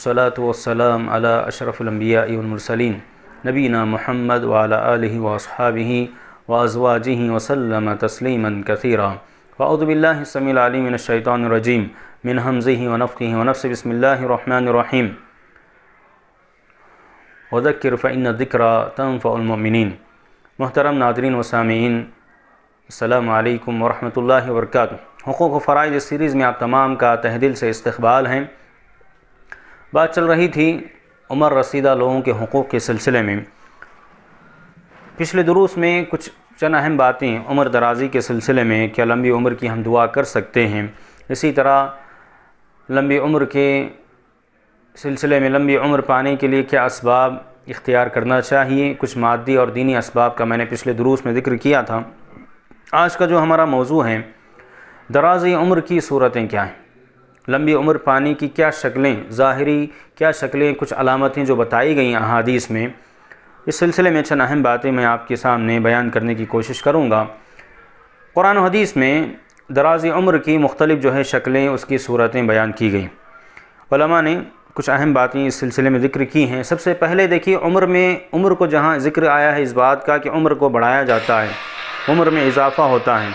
सलातम अला अशरफ़लम्बियामरसलिन नबीना महमद वाला वसहाबी वाजवाजी वसलम तस्लीम कथीरा वाउदबिल्लासमीमिनशैतरजीम मिन हमज़ी वनफ़ी वनफ़ बसमीम वदक्र फ़िन दिक्रा तनफ़मिन मोहतरम नादरीन वसामीन अल्लाम वरहमल वर्क हकूक़ फ़रज़ सीरीज़ में आप तमाम का तहदिल से इस्तबाल हैं बात चल रही थी उमर रसीदा लोगों के हकूक़ के सिलसिले में पिछले दुरुस में कुछ चंद अहम बातें उम्र दराज़ी के सिलसिले में क्या लंबी उम्र की हम दुआ कर सकते हैं इसी तरह लंबी उम्र के सिलसिले में लंबी उम्र पाने के लिए क्या इसबाब इख्तियार करना चाहिए कुछ मादी और दीनी इसबाब का मैंने पिछले दुरुस में ज़िक्र किया था आज का जो हमारा मौजू है दराज़ी उम्र की सूरतें क्या हैं लंबी उम्र पाने की क्या शक्लें ज़ाहरी क्या शक्लें कुछ अलामतें जो बताई गई अहादीस में इस सिलसिले में चंद अहम बातें मैं आपके सामने बयान करने की कोशिश करूँगा कुरान हदीस में दराज उम्र की मुख्तलिफ जो है शक्लें उसकी सूरतें बयान की गई ने कुछ अहम बातें इस सिलसिले में ज़िक्र की हैं सबसे पहले देखिए उम्र में उम्र को जहाँ ज़िक्र आया है इस बात का कि उम्र को बढ़ाया जाता है उम्र में इजाफ़ा होता है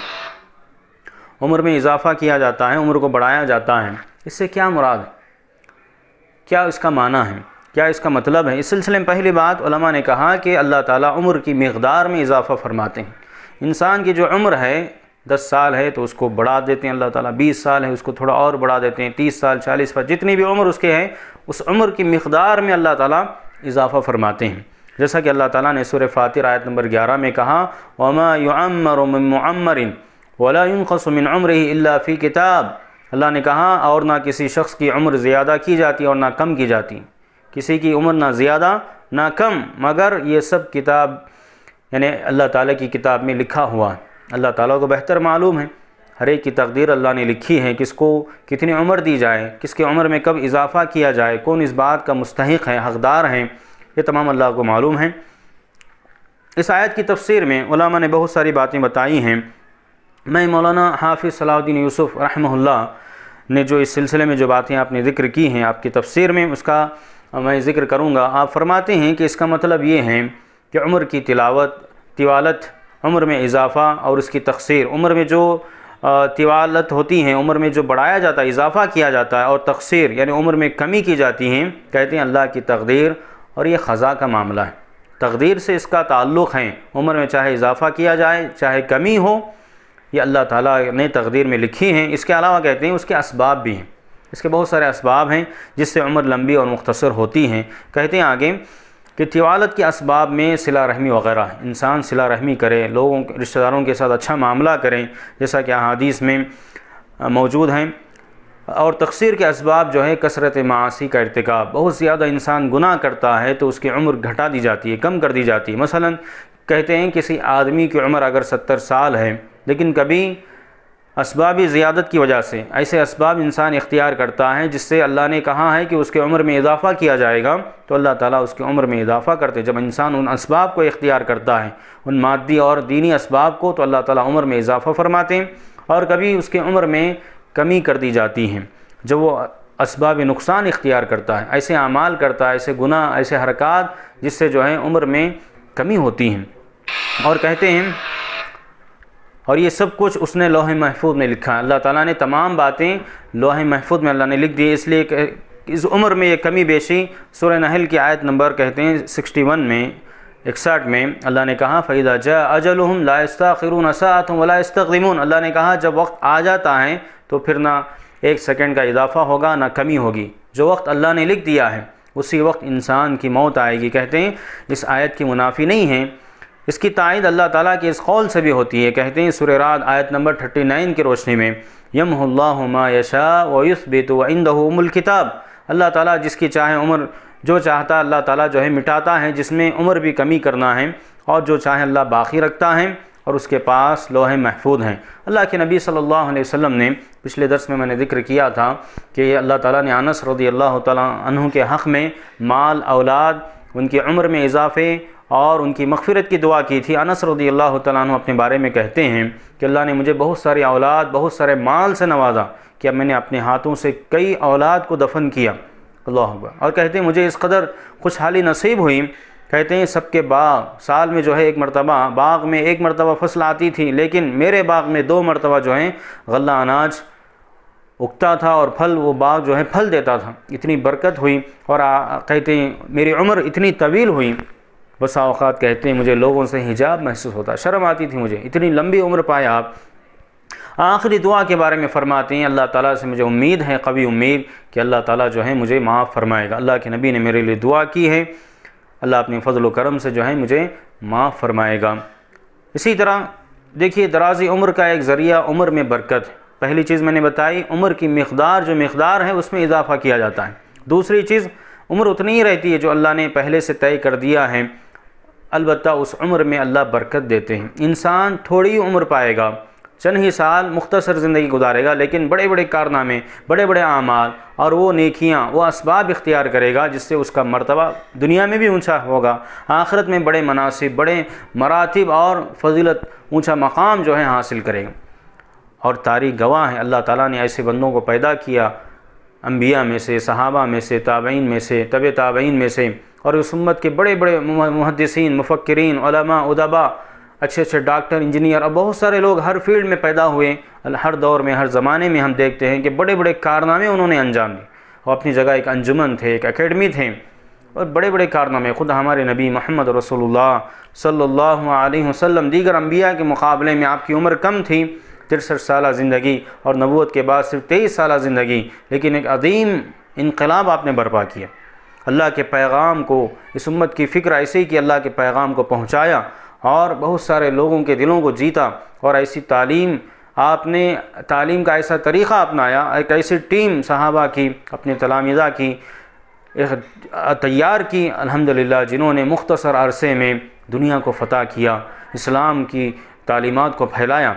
उम्र में इजाफ़ा किया जाता है उम्र को बढ़ाया जाता है इससे क्या मुराद है क्या इसका माना है क्या इसका मतलब है इस सिलसिले में पहली बात ने कहा कि अल्लाह ताला उम्र की मकदार में इजाफ़ा फरमाते हैं इंसान की जो उम्र है दस साल है तो उसको बढ़ा देते हैं अल्लाह ताला बीस साल है उसको थोड़ा और बढ़ा देते हैं तीस साल चालीस साल जितनी भी उम्र उसके हैं उस उम्र की मकदार में अल्लाह ताला इजाफ़ा फरमाते हैं जैसा कि अल्लाह ताला ने सुर फ़ातिर आयत नंबर ग्यारह में कहा वमा युमर ममरिन वलायुम खसमिन उम्र ही अल्लाफ़ी किताब अल्लाह ने कहा और ना किसी शख्स की उम्र ज़्यादा की जाती और ना कम की जाती किसी की उम्र ना ज़्यादा ना कम मगर ये सब किताब यानी अल्लाह ताला की किताब में लिखा हुआ है अल्लाह ताला को बेहतर मालूम है हर एक की तकदीर अल्लाह ने लिखी है किसको कितनी उम्र दी जाए किसकी उम्र में कब इजाफ़ा किया जाए कौन इस बात का मुस्तक है हकदार हैं ये तमाम अल्लाह को मालूम है इस आयत की तफसीर में ने बहुत सारी बातें बताई हैं मैं मौलाना हाफिज़ सलाउद्दीन यूसुफ़ रहमल्ला ने जो इस सिलसिले में जो बातें आपने ज़िक्र की हैं आपकी तफसीर में उसका मैं ज़िक्र करूँगा आप फरमाते हैं कि इसका मतलब ये है कि उम्र की तिलावत तिवालत उम्र में इजाफ़ा और उसकी तकसीर उम्र में जो तिवालत होती हैं उम्र में जो बढ़ाया जाता है इजाफ़ा किया जाता है और तकसीर यानी उम्र में कमी की जाती हैं कहते हैं अल्लाह की तकदीर और ये ख़ज़ा का मामला है तकदीर से इसका ताल्लुक़ है उम्र में चाहे इजाफ़ा किया जाए चाहे कमी हो ये अल्लाह ताला ने तकदीर में लिखी हैं इसके अलावा कहते हैं उसके इसबाब भी हैं इसके बहुत सारे इसबाब हैं जिससे उम्र लंबी और मुख्तसर होती हैं कहते हैं आगे कि तिवालत के इसबाब में सिला रहमी वगैरह इंसान सिला रहमी करे लोगों रिश्तेदारों के साथ अच्छा मामला करें जैसा कि अहादीस में मौजूद हैं और तकसीर के इसबाब जो है कसरत मासी का इरतका बहुत ज़्यादा इंसान गुनाह करता है तो उसकी उम्र घटा दी जाती है कम कर दी जाती है मसलन कहते हैं किसी आदमी की उम्र अगर सत्तर साल है लेकिन कभी इसबाब ज़्यादत की वजह से ऐसे इसबाब इंसान इख्तियार करता है जिससे अल्लाह ने कहा है कि उसके उम्र में इजाफ़ा किया जाएगा तो अल्लाह ताला उसकी उम्र में इजाफ़ा करते जब इंसान उन इसबाब को इख्तियार करता है उन मादी और दीनी इसबाब को तो अल्लाह ताला उम्र में इजाफ़ा फरमाते हैं और कभी उसके उम्र में कमी कर दी जाती है जब वो इसबाब नुकसान इख्तियार करता है ऐसे अमाल करता है ऐसे गुना ऐसे हरकत जिससे जो है उम्र में कमी होती हैं और कहते हैं और ये सब कुछ उसने लोहे महफूज में लिखा अल्लाह ताला ने तमाम बातें लोह महफूज में अल्लाह ने लिख दी इसलिए इस उम्र में ये कमी बेशी सुर नहल की आयत नंबर कहते हैं सिक्सटी वन में इकसठ में अल्लाह ने कहा फ़ैदा जा अजल हम लास्ताखिरून असात वला इस्तमून अल्लाह ने कहा जब वक्त आ जाता है तो फिर ना एक सेकेंड का इजाफ़ा होगा ना कमी होगी जो वक्त अल्लाह ने लिख दिया है उसी वक्त इंसान की मौत आएगी कहते हैं इस आयत की मुनाफी नहीं है इसकी तइद अल्लाह ताला के इस कौल से भी होती है कहते हैं सुर रात आयत नंबर थर्टी नाइन की रोशनी में यमल्लामा यशा वयुसबित वंदमुल किताब अल्लाह ताला जिसकी चाहे उम्र जो चाहता अल्लाह ताला जो है मिटाता है जिसमें उम्र भी कमी करना है और जो चाहे अल्लाह बाकी रखता है और उसके पास लोहे महफूद हैं अल्लाह के नबी सल्लल्लाहु अलैहि वसल्लम ने पिछले दर्स में मैंने जिक्र किया था कि अल्लाह ताला ने अनस रदी अल्लाह तु के हक़ में माल औलाद उनकी उम्र में इजाफ़े और उनकी मगफ़रत की दुआ की थी अनस रदी अल्लाह तु अपने बारे में कहते हैं कि अल्लाह ने मुझे बहुत सारी औलाद बहुत सारे माल से नवाजा कि अब मैंने अपने हाथों से कई औलाद को दफन किया अल्लाह और कहते हैं मुझे इस कदर खुशहाली नसीब हुई कहते हैं सबके बाग साल में जो है एक मरतबा बाग में एक मरतबा फसल आती थी लेकिन मेरे बाग में दो मरतबा जो है गला अनाज उगता था और फल वो बाग जो है फल देता था इतनी बरकत हुई और आ, कहते हैं मेरी उम्र इतनी तवील हुई बसाओत कहते हैं मुझे लोगों से हिजाब महसूस होता शर्म आती थी मुझे इतनी लंबी उम्र पाए आप आखिरी दुआ के बारे में फ़रमाते हैं अल्लाह ताला से मुझे उम्मीद है कभी उम्मीद कि अल्लाह ताला जो है मुझे माफ़ फरमाएगा अल्लाह के नबी ने मेरे लिए दुआ की है अल्लाह अपने फ़जल करम से जो है मुझे माफ़ फरमाएगा इसी तरह देखिए दराजी उम्र का एक ज़रिया उम्र में बरकत पहली चीज़ मैंने बताई उम्र की मकदार जो मकदार है उसमें इजाफ़ा किया जाता है दूसरी चीज़ उम्र उतनी ही रहती है जो अल्लाह ने पहले से तय कर दिया है अलबत् उस उम्र में अल्लाह बरकत देते हैं इंसान थोड़ी उम्र पाएगा चंद ही साल मुख्तसर ज़िंदगी गुजारेगा लेकिन बड़े बड़े कारनामे बड़े बड़े आमाल और वो नेकियाँ वह इसबाब इख्तियार करेगा जिससे उसका मरतबा दुनिया में भी ऊँचा होगा आखिरत में बड़े मनासिब बड़े मरातब और फजीलत ऊँचा मकाम जो है हासिल करेगा और तारी गवाह है अल्लाह ताला ने ऐसे बंदों को पैदा किया अम्बिया में से सहाबा में से ताबइन में से तब ताबीन में से और उस उम्मत के बड़े बड़े मुहदसिन मुफक्रीन उदबा अच्छे अच्छे डॉक्टर इंजीनियर और बहुत सारे लोग हर फील्ड में पैदा हुए हर दौर में हर ज़माने में हम देखते हैं कि बड़े बड़े कारनामे उन्होंने अंजाम दिए और अपनी जगह एक अंजुमन थे एक अकेडमी थे और बड़े बड़े कारनामे ख़ुद हमारे नबी मोहम्मद रसोल्ला सल्ला वसम दीगर अम्बिया के मुकाबले में आपकी उम्र कम थी तिरसठ साल ज़िंदगी और नबूत के बाद सिर्फ तेईस साल ज़िंदगी लेकिन एक अदीम इनकलाब आपने बर्पा किया अल्लाह के पैगाम को इस उम्मत की फ़िक्र ऐसे ही कि अल्लाह के पैगाम को पहुँचाया और बहुत सारे लोगों के दिलों को जीता और ऐसी तालीम आपने तालीम का ऐसा तरीक़ा अपनाया एक ऐसी टीम सहाबा की अपने तलामदा की तैयार की अल्हम्दुलिल्लाह जिन्होंने मुख्तसर अरसे में दुनिया को फतह किया इस्लाम की तालीमत को फैलाया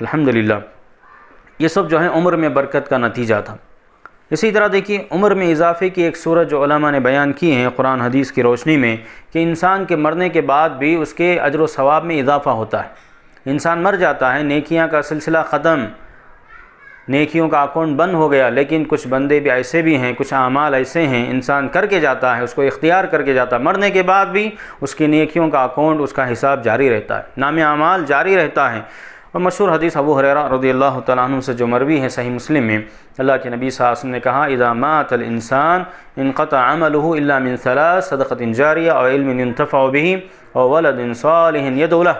अल्हम्दुलिल्लाह ये सब जो है उम्र में बरकत का नतीजा था इसी तरह देखिए उम्र में इजाफे की एक सूरत जो ने बयान की है कुरान हदीस की रोशनी में कि इंसान के मरने के बाद भी उसके अजर सवाब में इजाफ़ा होता है इंसान मर जाता है नेकियां का सिलसिला ख़त्म नेकियों का अकाउंट बंद हो गया लेकिन कुछ बंदे भी ऐसे भी हैं कुछ अमाल ऐसे हैं इंसान करके जाता है उसको इख्तियार करके जाता है मरने के बाद भी उसकी नेकियों का अकाउंट उसका हिसाब जारी रहता है नाम अमाल जारी रहता है और मशहूर हदीस अबू हरेरा रदी अल्लाह तु से जो मरवी है सही मुस्लिम में अल्लाह के नबी सासम ने कहा इदा मात इंसान इनक़त अमलमिन सदक़त जारिया और इल्मतफ़ा और वलदिन सालहन यदोला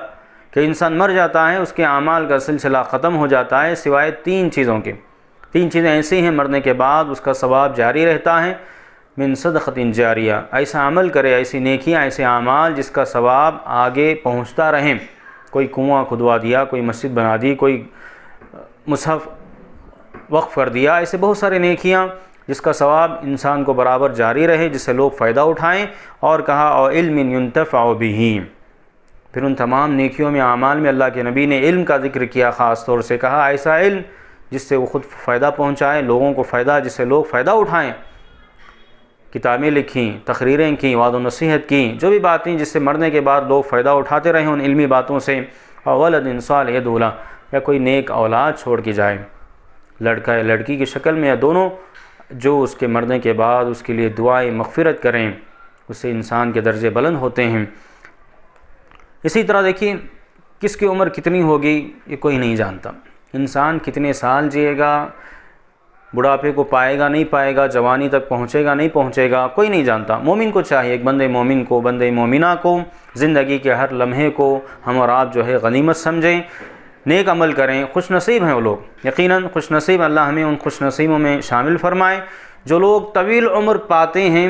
कि इंसान मर जाता है उसके अमाल का सिलसिला ख़त्म हो जाता है सिवाय तीन चीज़ों के तीन चीज़ें ऐसी हैं मरने के बाद उसका स्वाब जारी रहता है मिन सदक़तिन जारिया ऐसा अमल करे ऐसी नेकियाँ ऐसे अमाल जिसका स्वाब आगे पहुँचता रहें कोई कुआं खुदवा दिया कोई मस्जिद बना दी कोई मुसहफ़ वक्फ़ कर दिया ऐसे बहुत सारे नेकियां जिसका सवाब इंसान को बराबर जारी रहे जिससे लोग फ़ायदा उठाएं और कहा और इल्म भी फिर उन तमाम नेकियों में अमाल में अल्लाह के नबी ने इल्म का जिक्र किया ख़ास तौर से कहा ऐसा इल्म जिससे वो ख़ुद फ़ायदा पहुँचाएँ लोगों को फ़ायदा जिससे लोग फ़ायदा उठाएँ किताबें लिखीं तकरीरें की वाद नसीहत की जो भी बातें जिससे मरने के बाद लोग फ़ायदा उठाते रहे उन इल्मी बातों से और गलत इंसान ये या कोई नेक औलाद छोड़ के जाए लड़का या लड़की की शक्ल में या दोनों जो उसके मरने के बाद उसके लिए दुआएं मगफरत करें उससे इंसान के दर्जे बुलंद होते हैं इसी तरह देखिए किसकी उम्र कितनी होगी ये कोई नहीं जानता इंसान कितने साल जिएगा बुढ़ापे को पाएगा नहीं पाएगा जवानी तक पहुँचेगा नहीं पहुँचेगा कोई नहीं जानता मोमिन को चाहिए एक बंदे मोमिन को बंदे मोमिना को ज़िंदगी के हर लम्हे को हम और आप जो है गनीमत समझें नेक अमल करें खुश नसीब हैं वो लोग यकीनन खुश नसीब अल्लाह हमें उन खुश नसीबों में शामिल फरमाएँ जो लोग तवील उम्र पाते हैं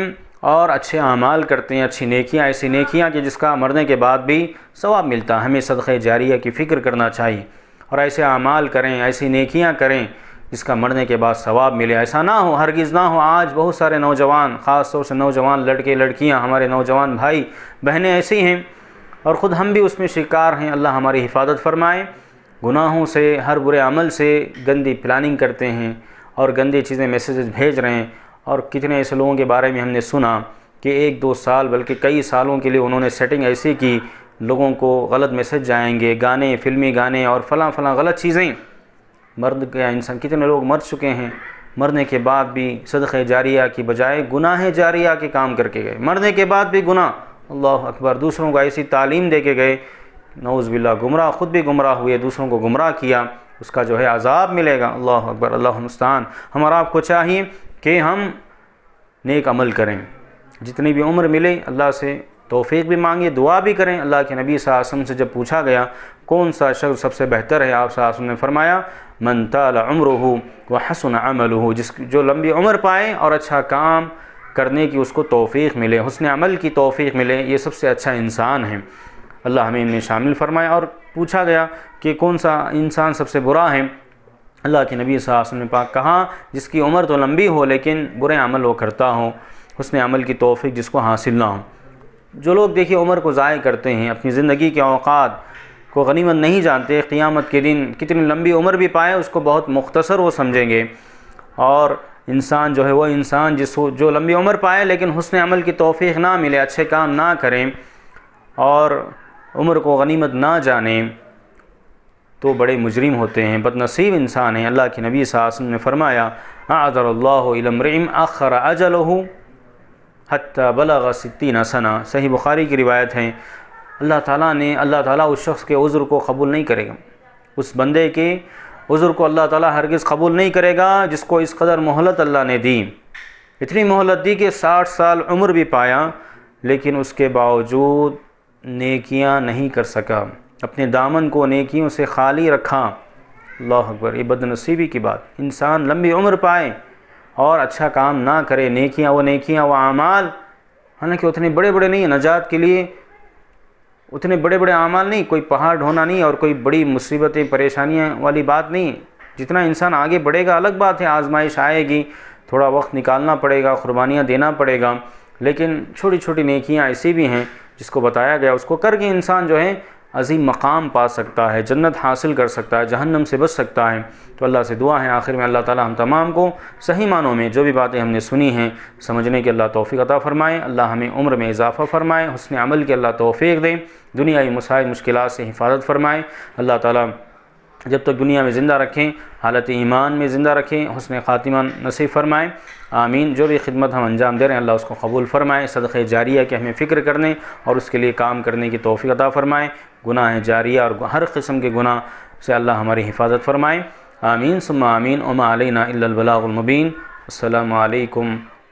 और अच्छे अमाल करते हैं अच्छी नेकियाँ ऐसी नेकियाँ कि जिसका मरने के बाद भी सवाब मिलता है हमें सदक़ जारिया की फ़िक्र करना चाहिए और ऐसे अमाल करें ऐसी नेकियाँ करें जिसका मरने के बाद सवाब मिले ऐसा ना हो हरगिज़ ना हो आज बहुत सारे नौजवान ख़ास तौर से नौजवान लड़के लड़कियां हमारे नौजवान भाई बहनें ऐसी हैं और ख़ुद हम भी उसमें शिकार हैं अल्लाह हमारी हिफाजत फरमाए गुनाहों से हर बुरे अमल से गंदी प्लानिंग करते हैं और गंदी चीज़ें मैसेजेस भेज रहे हैं और कितने ऐसे लोगों के बारे में हमने सुना कि एक दो साल बल्कि कई सालों के लिए उन्होंने सेटिंग ऐसी की लोगों को गलत मैसेज जाएंगे गाने फिल्मी गाने और फ़लाँ फ़लां गलत चीज़ें मर्द या इंसान कितने लोग मर चुके हैं मरने के बाद भी सदक़ जारिया की बजाय गुनाह जारिया के काम करके गए मरने के बाद भी गुनाह अल्लाह अकबर दूसरों को ऐसी तालीम दे के गए नौज़ बिल्ला गुमराह ख़ुद भी गुमराह हुए दूसरों को गुमराह किया उसका जो है आज़ाब मिलेगा अल्लाह अकबर अल्लाह मुस्तान हमारा आपको चाहिए कि हम नेक अमल करें जितनी भी उम्र मिले अल्लाह से तोफ़ी भी मांगे दुआ भी करें अल्लाह के नबी सासम से जब पूछा गया कौन सा शख्स सबसे बेहतर है आप सासम ने फरमाया मन ताल उम्र हो वह हसन अमल हो जिस जो लंबी उम्र पाए और अच्छा काम करने की उसको तोफ़ी मिले हसन अमल की तोफ़ी मिले ये सबसे अच्छा इंसान है अल्लाह हमें इनमें शामिल फरमाए और पूछा गया कि कौन सा इंसान सबसे बुरा है अल्लाह के नबी वसल्लम ने पाक कहा जिसकी उम्र तो लंबी हो लेकिन बुरे अमल वो करता हो हसन अमल की तोफ़ी जिसको हासिल ना हो जो लोग देखिए उम्र को ज़ाय करते हैं अपनी ज़िंदगी के अवकात को गनीमत नहीं जानते क़ियामत के दिन कितनी लंबी उम्र भी पाए उसको बहुत मुख्तसर वो समझेंगे और इंसान जो है वो इंसान जिस जो लंबी उम्र पाए लेकिन हसन अमल की तोफ़ी ना मिले अच्छे काम ना करें और उम्र को गनीमत ना जाने तो बड़े मुजरिम होते हैं बदनसीब इंसान हैं अल्लाह के नबी सासन ने फरमाया आदरल्लामरम आखर अजल हत्ता बलग सित्तीन सना सही बुखारी की रिवायत है अल्लाह ताला ने अल्लाह ताला उस शख्स के उज़्र को कबूल नहीं करेगा उस बंदे के उज़्र को अल्लाह ताला हरगिज़ कबूल नहीं करेगा जिसको इस कदर मोहलत अल्लाह ने दी इतनी मोहलत दी कि साठ साल उम्र भी पाया लेकिन उसके बावजूद नेकियां नहीं कर सका अपने दामन को नेकियों से खाली रखा अल्लाह अकबर ये बदनसीबी की बात इंसान लंबी उम्र पाए और अच्छा काम ना करे नेकियां वो नेकियां वो आमाल हालांकि उतने बड़े बड़े नहीं नजात के लिए उतने बड़े बड़े अमाल नहीं कोई पहाड़ ढोना नहीं और कोई बड़ी मुसीबतें परेशानियाँ वाली बात नहीं जितना इंसान आगे बढ़ेगा अलग बात है आजमाइश आएगी थोड़ा वक्त निकालना पड़ेगा क़ुरबानियाँ देना पड़ेगा लेकिन छोटी छोटी नेकियाँ ऐसी भी हैं जिसको बताया गया उसको करके इंसान जो है अजीम मकाम पा सकता है जन्नत हासिल कर सकता है जहन्नम से बच सकता है तो अल्लाह से दुआ है आखिर में अल्लाह ताला हम तमाम को सही मानों में जो भी बातें हमने सुनी हैं समझने के अल्लाह तोफ़ी अता फ़रमाएँ अल्लाह हमें उम्र में इजाफ़ा फ़रमाएँ हसन अमल के अल्लाह तौफ़ी दें दुनियाई मसाइल मुश्किल से हिफाजत फ़रमाएँ अल्लाह ताली जब तक दुनिया में ज़िंदा रखें हालत ईमान में ज़िंदा रखें हसन ख़ातिमा नसीब फरमाएँ आमीन जो भी खिदमत हम अंजाम दे रहे हैं अल्लाह उसको कबूल फरमाएँ सदक़े जारिया के हमें फ़िक्र करने और उसके लिए काम करने की तोफ़ी अदा फ़रमाएँ गुनाह जारिया और हर किस्म के गुनाह से अल्लाह हमारी हिफाजत फ़रमाएँ आमीन सुम आमीन उमालना अल्लाबलामबीन अल्लाम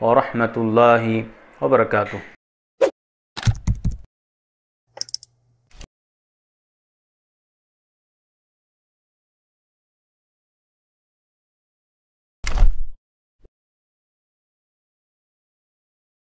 वरहमल वबरकू